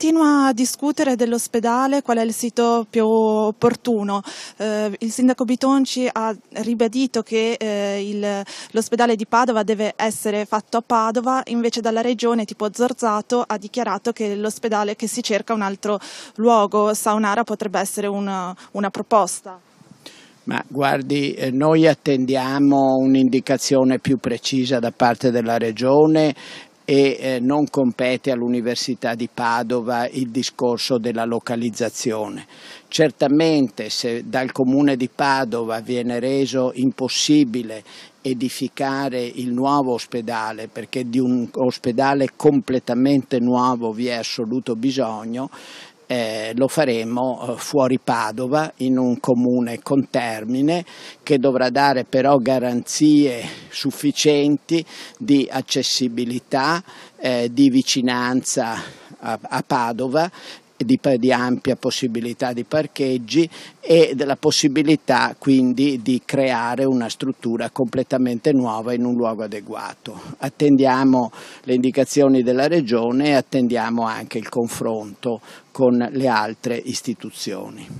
continua a discutere dell'ospedale, qual è il sito più opportuno. Eh, il sindaco Bitonci ha ribadito che eh, il, l'ospedale di Padova deve essere fatto a Padova, invece dalla regione tipo Zorzato ha dichiarato che l'ospedale che si cerca un altro luogo, Saunara potrebbe essere una, una proposta. Ma guardi, eh, noi attendiamo un'indicazione più precisa da parte della Regione e eh, non compete all'Università di Padova il discorso della localizzazione. Certamente se dal Comune di Padova viene reso impossibile edificare il nuovo ospedale, perché di un ospedale completamente nuovo vi è assoluto bisogno, eh, lo faremo eh, fuori Padova in un comune con termine che dovrà dare però garanzie sufficienti di accessibilità, eh, di vicinanza a, a Padova di, di, ampia possibilità di parcheggi e della possibilità quindi di creare una struttura completamente nuova in un luogo adeguato. Attendiamo le indicazioni della Regione e attendiamo anche il confronto con le altre istituzioni.